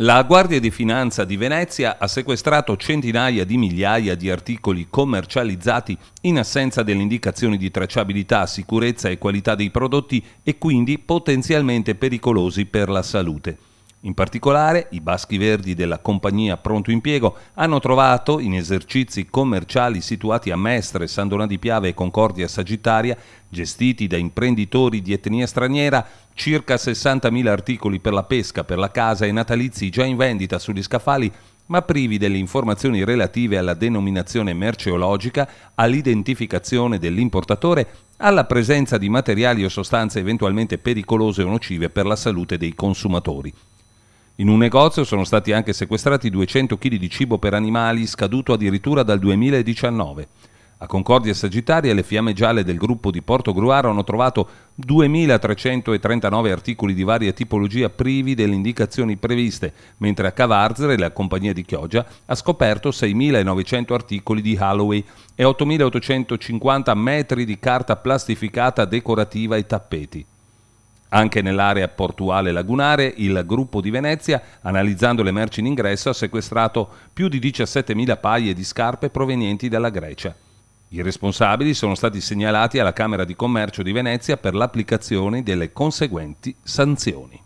La Guardia di Finanza di Venezia ha sequestrato centinaia di migliaia di articoli commercializzati in assenza delle indicazioni di tracciabilità, sicurezza e qualità dei prodotti e quindi potenzialmente pericolosi per la salute. In particolare, i baschi verdi della compagnia Pronto Impiego hanno trovato, in esercizi commerciali situati a Mestre, San Donà di Piave e Concordia Sagittaria, gestiti da imprenditori di etnia straniera, circa 60.000 articoli per la pesca, per la casa e natalizi già in vendita sugli scaffali ma privi delle informazioni relative alla denominazione merceologica, all'identificazione dell'importatore, alla presenza di materiali o sostanze eventualmente pericolose o nocive per la salute dei consumatori. In un negozio sono stati anche sequestrati 200 kg di cibo per animali scaduto addirittura dal 2019. A Concordia e Sagittaria le fiamme gialle del gruppo di Porto Gruaro hanno trovato 2.339 articoli di varia tipologia privi delle indicazioni previste, mentre a Cavarzere la compagnia di Chioggia ha scoperto 6.900 articoli di Halloween e 8.850 metri di carta plastificata decorativa e tappeti. Anche nell'area portuale lagunare il gruppo di Venezia, analizzando le merci in ingresso, ha sequestrato più di 17.000 paie di scarpe provenienti dalla Grecia. I responsabili sono stati segnalati alla Camera di Commercio di Venezia per l'applicazione delle conseguenti sanzioni.